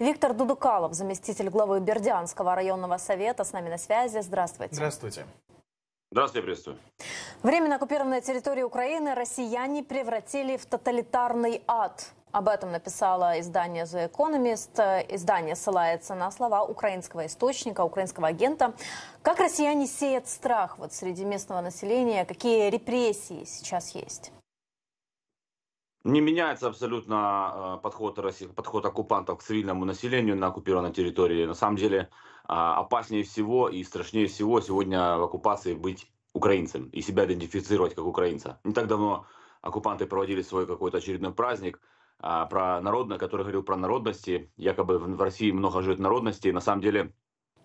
Виктор Дудукалов, заместитель главы Бердянского районного совета, с нами на связи. Здравствуйте. Здравствуйте. Здравствуйте, приветствую. Временно оккупированная территория Украины россияне превратили в тоталитарный ад. Об этом написало издание The Economist. Издание ссылается на слова украинского источника, украинского агента. Как россияне сеют страх вот среди местного населения? Какие репрессии сейчас есть? Не меняется абсолютно а, подход, России, подход оккупантов к цивильному населению на оккупированной территории. На самом деле а, опаснее всего и страшнее всего сегодня в оккупации быть украинцем и себя идентифицировать как украинца. Не так давно оккупанты проводили свой какой-то очередной праздник а, про народное, который говорил про народности. Якобы в России много живет народности, На самом деле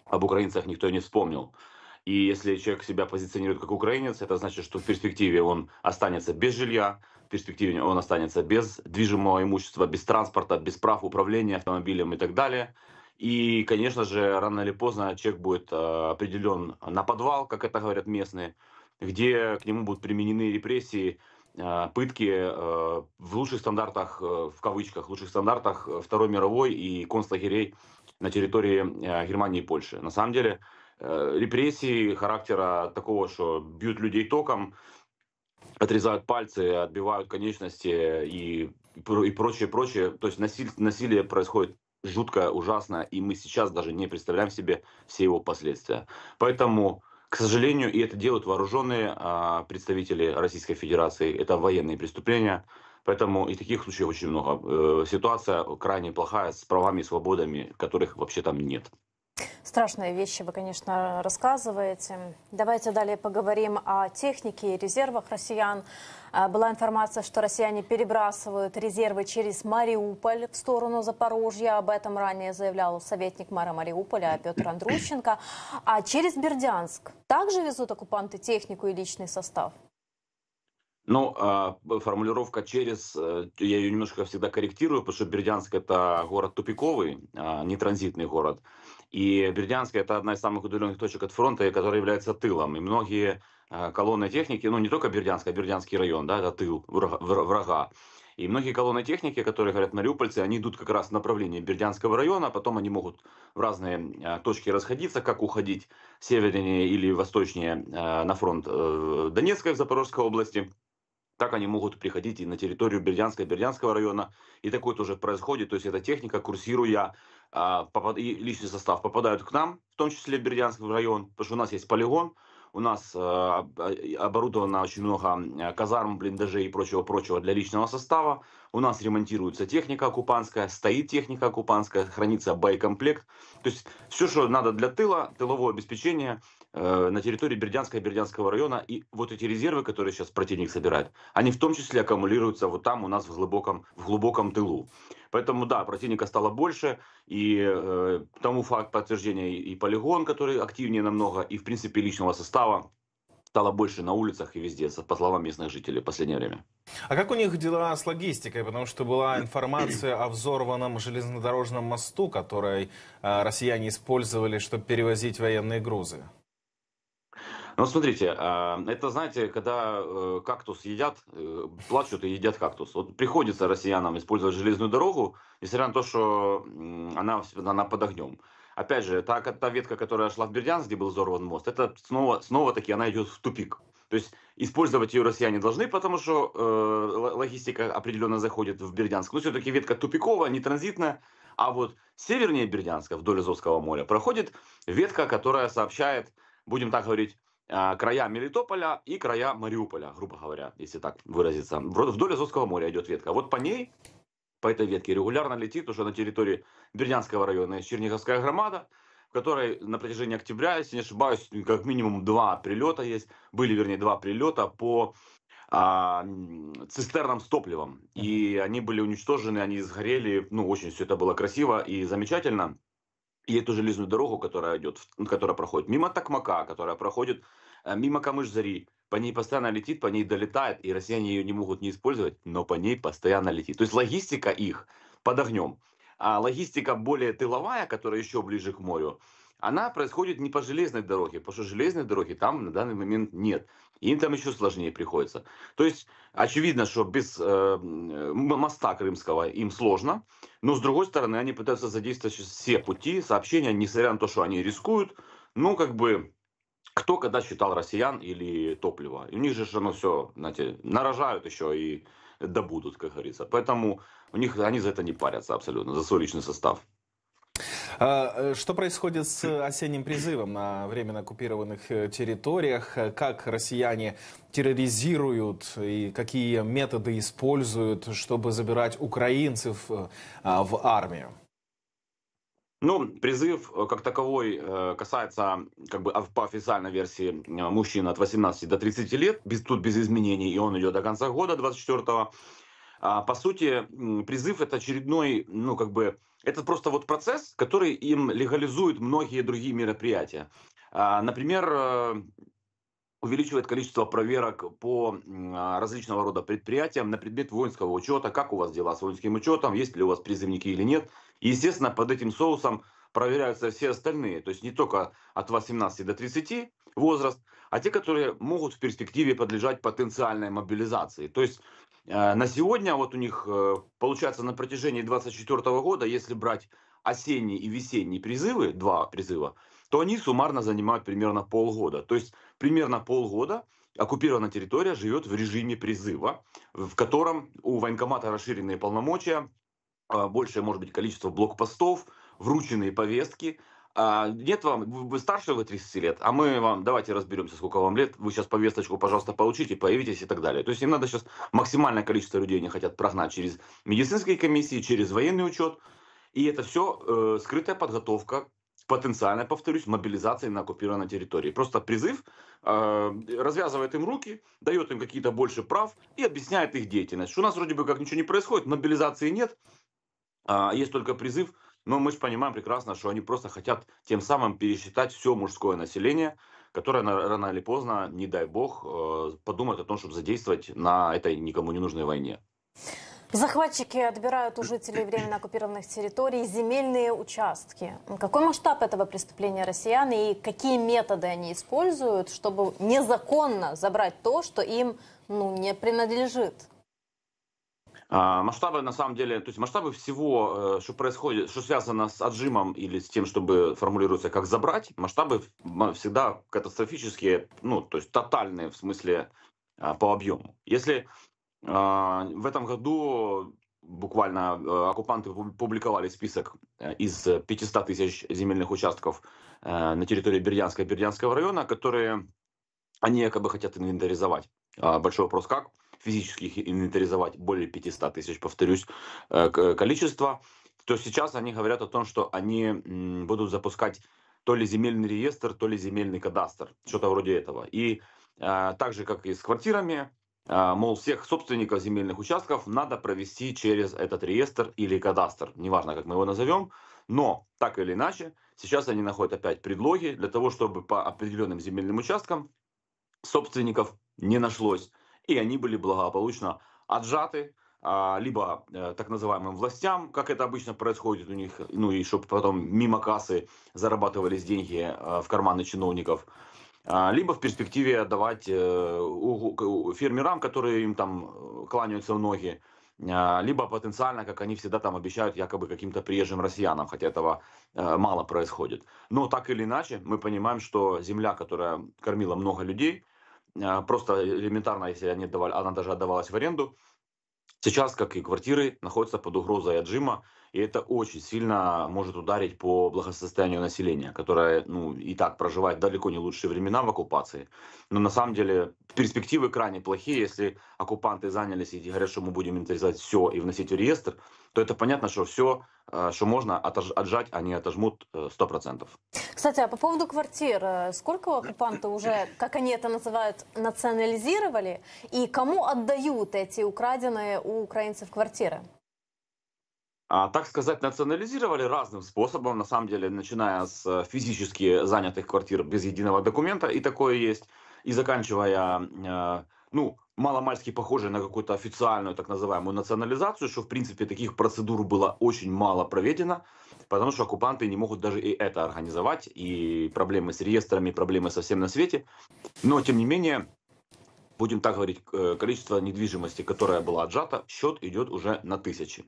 об украинцах никто не вспомнил. И если человек себя позиционирует как украинец, это значит, что в перспективе он останется без жилья, в перспективе он останется без движимого имущества, без транспорта, без прав управления автомобилем и так далее. И, конечно же, рано или поздно человек будет э, определен на подвал, как это говорят местные, где к нему будут применены репрессии, э, пытки э, в лучших стандартах, в кавычках, лучших стандартах Второй мировой и концлагерей на территории Германии и Польши. На самом деле, Э, репрессий характера такого, что бьют людей током, отрезают пальцы, отбивают конечности и, и прочее, прочее. То есть насилие, насилие происходит жутко, ужасно, и мы сейчас даже не представляем себе все его последствия. Поэтому, к сожалению, и это делают вооруженные а, представители Российской Федерации, это военные преступления, поэтому и таких случаев очень много. Э, ситуация крайне плохая с правами и свободами, которых вообще там нет. Страшные вещи вы, конечно, рассказываете. Давайте далее поговорим о технике и резервах россиян. А, была информация, что россияне перебрасывают резервы через Мариуполь в сторону Запорожья. Об этом ранее заявлял советник мэра Мариуполя Петр Андрущенко. А через Бердянск также везут оккупанты технику и личный состав? Ну, а, формулировка через, э, я ее немножко всегда корректирую, потому что Бердянск это город тупиковый, а, не транзитный город. И Бердянская – это одна из самых удаленных точек от фронта, которая является тылом. И многие а, колонны техники, ну не только Бердянская, а Бердянский район, да, это тыл врага. И многие колонны техники, которые говорят мариупольцы, они идут как раз в направлении Бердянского района, потом они могут в разные а, точки расходиться, как уходить севернее или восточнее а, на фронт э, Донецкой в Запорожской области. Так они могут приходить и на территорию Бердянска, Бердянского района. И такое тоже происходит. То есть эта техника, курсируя а, и личный состав попадают к нам, в том числе в Бердянский район, потому что у нас есть полигон, у нас э, а, оборудовано очень много а, казарм, блиндажей и прочего-прочего для личного состава. У нас ремонтируется техника оккупанская, стоит техника оккупанская, хранится боекомплект. То есть все, что надо для тыла, тыловое обеспечение э, на территории Бердянска и Бердянского района. И вот эти резервы, которые сейчас противник собирает, они в том числе аккумулируются вот там у нас в глубоком, в глубоком тылу. Поэтому, да, противника стало больше, и э, тому факт подтверждения и полигон, который активнее намного, и, в принципе, личного состава стало больше на улицах и везде, по словам местных жителей в последнее время. А как у них дела с логистикой? Потому что была информация о взорванном железнодорожном мосту, который э, россияне использовали, чтобы перевозить военные грузы. Ну, смотрите, а, это, знаете, когда э, кактус едят, э, плачут и едят кактус. Вот приходится россиянам использовать железную дорогу, несмотря на то, что она, она под огнем. Опять же, та, та ветка, которая шла в Бердянск, где был взорван мост, это снова, снова-таки она идет в тупик. То есть использовать ее россияне должны, потому что э, логистика определенно заходит в Бердянск. Но все-таки ветка тупиковая, не транзитная. А вот севернее Бердянска, вдоль Азовского моря, проходит ветка, которая сообщает, будем так говорить, а, края Мелитополя и края Мариуполя, грубо говоря, если так выразиться. Вдоль Азовского моря идет ветка. Вот по ней, по этой ветке, регулярно летит уже на территории Бердянского района Черниговская громада, в которой на протяжении октября, если не ошибаюсь, как минимум два прилета есть, были, вернее, два прилета по а, цистернам с топливом. И они были уничтожены, они сгорели. Ну, очень все это было красиво и замечательно и эту железную дорогу, которая идет, которая проходит мимо Токмака, которая проходит Э, мимо Камыш-Зари. По ней постоянно летит, по ней долетает, и россияне ее не могут не использовать, но по ней постоянно летит. То есть логистика их под огнем. А логистика более тыловая, которая еще ближе к морю, она происходит не по железной дороге, потому что железной дороги там на данный момент нет. Им там еще сложнее приходится. То есть очевидно, что без э, э, моста крымского им сложно, но с другой стороны они пытаются задействовать все пути сообщения, несмотря на то, что они рискуют. Ну, как бы кто когда считал россиян или топливо. И у них же оно все, знаете, нарожают еще и добудут, как говорится. Поэтому у них они за это не парятся абсолютно, за свой личный состав. А, э, что происходит с осенним призывом на временно оккупированных э, территориях? Как россияне терроризируют и какие методы используют, чтобы забирать украинцев э, а, в армию? Ну, призыв э, как таковой э, касается, как бы по официальной версии, э, мужчин от 18 до 30 лет, без, тут без изменений, и он идет до конца года 24 -го. А, по сути, призыв это очередной, ну, как бы, это просто вот процесс, который им легализует многие другие мероприятия. А, например, увеличивает количество проверок по а, различного рода предприятиям на предмет воинского учета, как у вас дела с воинским учетом, есть ли у вас призывники или нет – Естественно, под этим соусом проверяются все остальные, то есть не только от 18 до 30 возраст, а те, которые могут в перспективе подлежать потенциальной мобилизации. То есть э, на сегодня вот у них э, получается на протяжении 2024 года, если брать осенние и весенние призывы, два призыва, то они суммарно занимают примерно полгода. То есть примерно полгода оккупированная территория живет в режиме призыва, в котором у военкомата расширенные полномочия, а, большее, может быть, количество блокпостов, врученные повестки. А, нет вам, вы старше вы 30 лет, а мы вам, давайте разберемся, сколько вам лет, вы сейчас повесточку, пожалуйста, получите, появитесь и так далее. То есть им надо сейчас максимальное количество людей, они хотят прогнать через медицинские комиссии, через военный учет. И это все э, скрытая подготовка потенциально, повторюсь, мобилизации на оккупированной территории. Просто призыв э, развязывает им руки, дает им какие-то больше прав и объясняет их деятельность. у нас вроде бы как ничего не происходит, мобилизации нет, а, есть только призыв, но мы же понимаем прекрасно, что они просто хотят тем самым пересчитать все мужское население, которое рано или поздно, не дай бог, э, подумает о том, чтобы задействовать на этой никому не нужной войне. Захватчики отбирают у жителей временно оккупированных территорий земельные участки. Какой масштаб этого преступления россиян и какие методы они используют, чтобы незаконно забрать то, что им ну, не принадлежит? А, масштабы, на самом деле, то есть масштабы всего, э, что происходит, что связано с отжимом или с тем, чтобы формулируется, как забрать, масштабы всегда катастрофические, ну, то есть тотальные в смысле а, по объему. Если а, в этом году буквально э, оккупанты публиковали список э, из 500 тысяч земельных участков на территории Бердянска и Бердянского района, которые они якобы хотят инвентаризовать. Большой вопрос как физических инвентаризовать более 500 тысяч, повторюсь, э, э, количества, то сейчас они говорят о том, что они будут запускать то ли земельный реестр, то ли земельный кадастр, что-то вроде этого. И э, так же, как и с квартирами, э, мол, всех собственников земельных участков надо провести через этот реестр или кадастр, неважно, как мы его назовем, но так или иначе, сейчас они находят опять предлоги для того, чтобы по определенным земельным участкам собственников не нашлось и они были благополучно отжаты а, либо э, так называемым властям, как это обычно происходит у них, ну и чтобы потом мимо кассы зарабатывались деньги а, в карманы чиновников, а, либо в перспективе отдавать э, угу, фермерам, которые им там э, кланяются в ноги, либо потенциально, как они всегда там обещают, якобы каким-то приезжим россиянам, хотя этого мало происходит. Но так или иначе, мы понимаем, что земля, которая кормила много людей, а, просто элементарно, если они отдавали, она даже отдавалась в аренду. Сейчас, как и квартиры, находятся под угрозой отжима, и это очень сильно может ударить по благосостоянию населения, которое ну, и так проживает далеко не лучшие времена в оккупации. Но на самом деле перспективы крайне плохие. Если оккупанты занялись и говорят, что мы будем инвентаризовать все и вносить в реестр, то это понятно, что все, а, что можно отж- отжать, они отожмут 100%. Э, кстати, а по поводу квартир, э, сколько оккупанты уже, как они это называют, национализировали, и кому отдают эти украденные у украинцев квартиры? А, так сказать, национализировали разным способом, на самом деле, начиная с э, физически занятых квартир без единого документа, и такое есть, и заканчивая, э, ну, мальски похожей на какую-то официальную так называемую национализацию, что в принципе таких процедур было очень мало проведено потому что оккупанты не могут даже и это организовать, и проблемы с реестрами, проблемы со всем на свете. Но, тем не менее, будем так говорить, э, количество недвижимости, которая была отжата, счет идет уже на тысячи.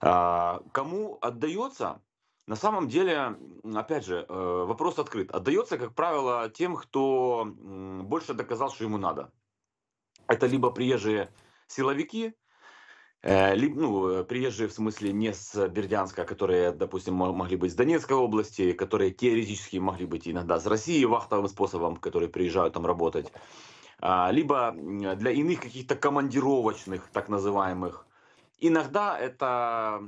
А, кому отдается? На самом деле, опять же, э, вопрос открыт. Отдается, как правило, тем, кто больше доказал, что ему надо. Это либо приезжие силовики, Э, ну, э, приезжие в смысле не с Бердянска, а которые, допустим, могли быть с Донецкой области, которые теоретически могли быть иногда с России вахтовым способом, которые приезжают там работать, а, либо для иных каких-то командировочных, так называемых, Иногда это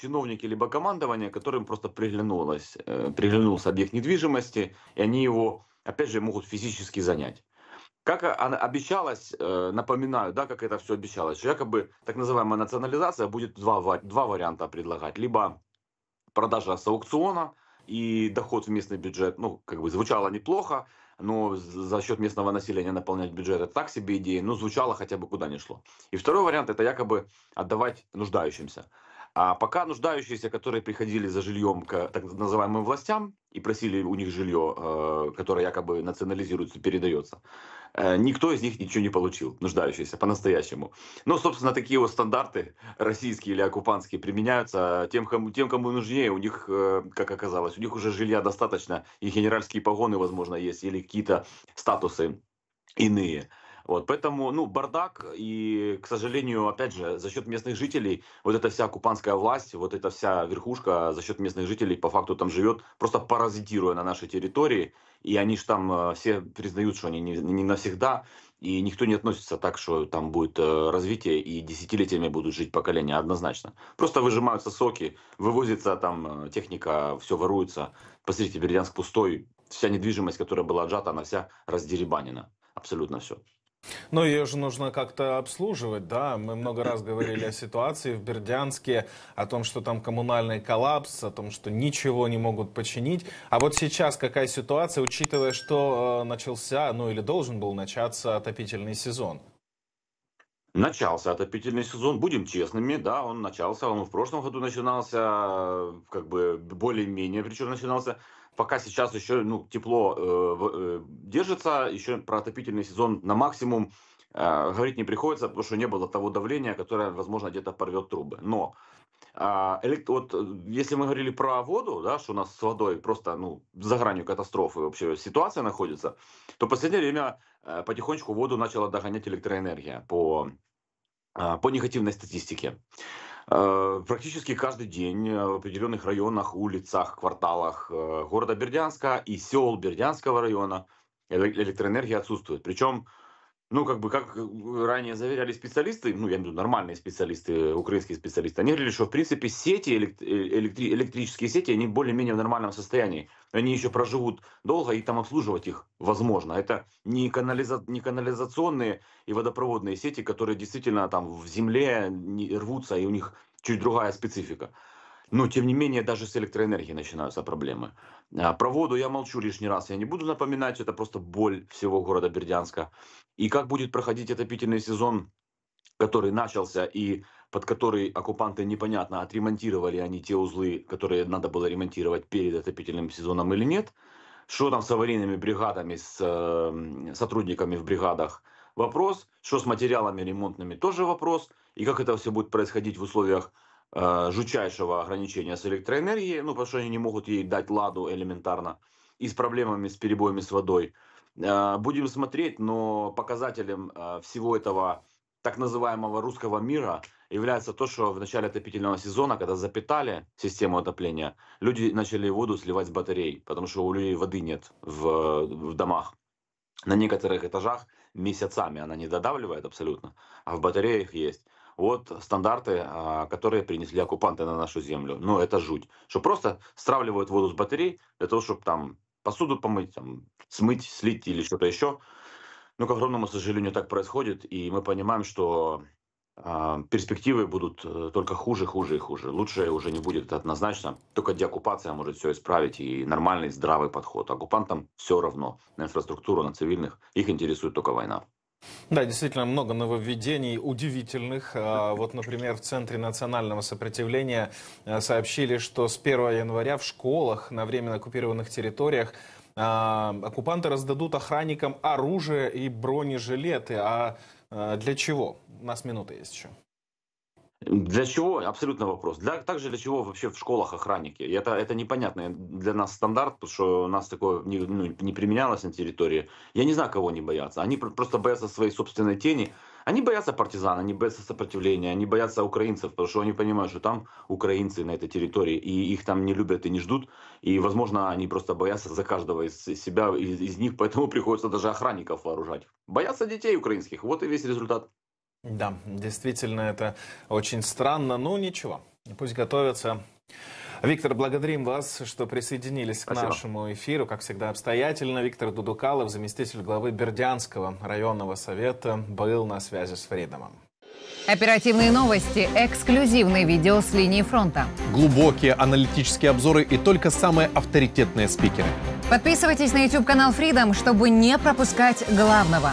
чиновники либо командование, которым просто приглянулось, э, приглянулся объект недвижимости, и они его, опять же, могут физически занять. Как она обещалась, э, напоминаю, да, как это все обещалось, что якобы так называемая национализация будет два, два варианта предлагать. Либо продажа с аукциона и доход в местный бюджет, ну, как бы звучало неплохо, но за счет местного населения наполнять бюджет это так себе идея, но звучало хотя бы куда ни шло. И второй вариант это якобы отдавать нуждающимся. А пока нуждающиеся, которые приходили за жильем к так называемым властям и просили у них жилье, э, которое якобы национализируется, передается, э, никто из них ничего не получил, нуждающиеся по-настоящему. Но, собственно, такие вот стандарты российские или оккупантские применяются а тем, кому, тем, кому нужнее. У них, э, как оказалось, у них уже жилья достаточно, и генеральские погоны, возможно, есть, или какие-то статусы иные. Вот, поэтому, ну, бардак, и, к сожалению, опять же, за счет местных жителей, вот эта вся купанская власть, вот эта вся верхушка за счет местных жителей по факту там живет, просто паразитируя на нашей территории, и они же там э, все признают, что они не, не навсегда, и никто не относится так, что там будет э, развитие, и десятилетиями будут жить поколения, однозначно. Просто выжимаются соки, вывозится там э, техника, все воруется. Посмотрите, Бердянск пустой, вся недвижимость, которая была отжата, она вся раздеребанена. Абсолютно все. Но ее же нужно как-то обслуживать, да? Мы много раз говорили о ситуации в Бердянске, о том, что там коммунальный коллапс, о том, что ничего не могут починить. А вот сейчас какая ситуация, учитывая, что э, начался, ну или должен был начаться отопительный сезон? Начался отопительный сезон, будем честными, да, он начался, он в прошлом году начинался, э, как бы более-менее, причем начинался пока сейчас еще ну, тепло э, э держится, еще про отопительный сезон на максимум э, говорить не приходится, потому что не было того давления, которое, возможно, где-то порвет трубы. Но э, элект... вот, если мы говорили про воду, да, что у нас с водой просто ну, за гранью катастрофы вообще ситуация находится, то в последнее время э, потихонечку воду начала догонять электроэнергия по, э, по негативной статистике. Э, практически каждый день э, в определенных районах, улицах, кварталах э, города Бердянска и сел Бердянского района электроэнергия отсутствует. Причем ну, как бы, как э, ранее заверяли специалисты, ну, я имею в виду нормальные специалисты, украинские специалисты, они говорили, что, в принципе, сети, э, электри электрические сети, они более-менее в нормальном состоянии. Они еще проживут долго, и там обслуживать их возможно. Это не, канализа не канализационные и водопроводные сети, которые действительно там в земле рвутся, и у них чуть другая специфика. Но, тем не менее, даже с электроэнергией начинаются проблемы. А, про воду я молчу лишний раз, я не буду напоминать, это просто боль всего города Бердянска. И как будет проходить отопительный сезон, который начался и под который оккупанты непонятно, отремонтировали они те узлы, которые надо было ремонтировать перед отопительным сезоном или нет. Что там с аварийными бригадами, с э, сотрудниками в бригадах – вопрос. Что с материалами ремонтными – тоже вопрос. И как это все будет происходить в условиях Э, жучайшего ограничения с электроэнергией, ну, потому что они не могут ей дать ладу элементарно, и с проблемами, с перебоями с водой. Э, будем смотреть, но показателем э, всего этого так называемого русского мира является то, что в начале отопительного сезона, когда запитали систему отопления, люди начали воду сливать с батарей, потому что у людей воды нет в, в домах. На некоторых этажах месяцами она не додавливает абсолютно, а в батареях есть вот э, стандарты, а, которые принесли оккупанты на нашу землю. Ну, это жуть. Что просто стравливают воду с батарей для того, чтобы там посуду помыть, там, смыть, слить или что-то еще. Но, ну, к огромному сожалению, так происходит, и мы понимаем, что э, перспективы будут э, только хуже, хуже и хуже. Лучше уже не будет однозначно. Только деоккупация может все исправить и нормальный, здравый подход. Оккупантам все равно на инфраструктуру, на цивильных. Их интересует только война. Да, действительно много нововведений удивительных. А, вот, например, в Центре национального сопротивления а, сообщили, что с 1 января в школах на временно оккупированных территориях а, оккупанты раздадут охранникам оружие и бронежилеты. А для чего? У нас минута есть еще. Для чего? Абсолютно вопрос. Для, также для чего вообще в школах охранники? Это, это непонятно для нас стандарт, потому что у нас такое не, ну, не применялось на территории. Я не знаю, кого они боятся. Они просто боятся своей собственной тени. Они боятся партизан, они боятся сопротивления, они боятся украинцев, потому что они понимают, что там украинцы на этой территории, и их там не любят и не ждут. И, возможно, они просто боятся за каждого из себя, из, из них, поэтому приходится даже охранников вооружать. Боятся детей украинских, вот и весь результат. Да, действительно, это очень странно, но ничего, пусть готовятся. Виктор, благодарим вас, что присоединились Спасибо. к нашему эфиру. Как всегда, обстоятельно. Виктор Дудукалов, заместитель главы Бердянского районного совета, был на связи с Фридомом. Оперативные новости, эксклюзивные видео с линии фронта. Глубокие аналитические обзоры и только самые авторитетные спикеры. Подписывайтесь на YouTube-канал Freedom, чтобы не пропускать главного.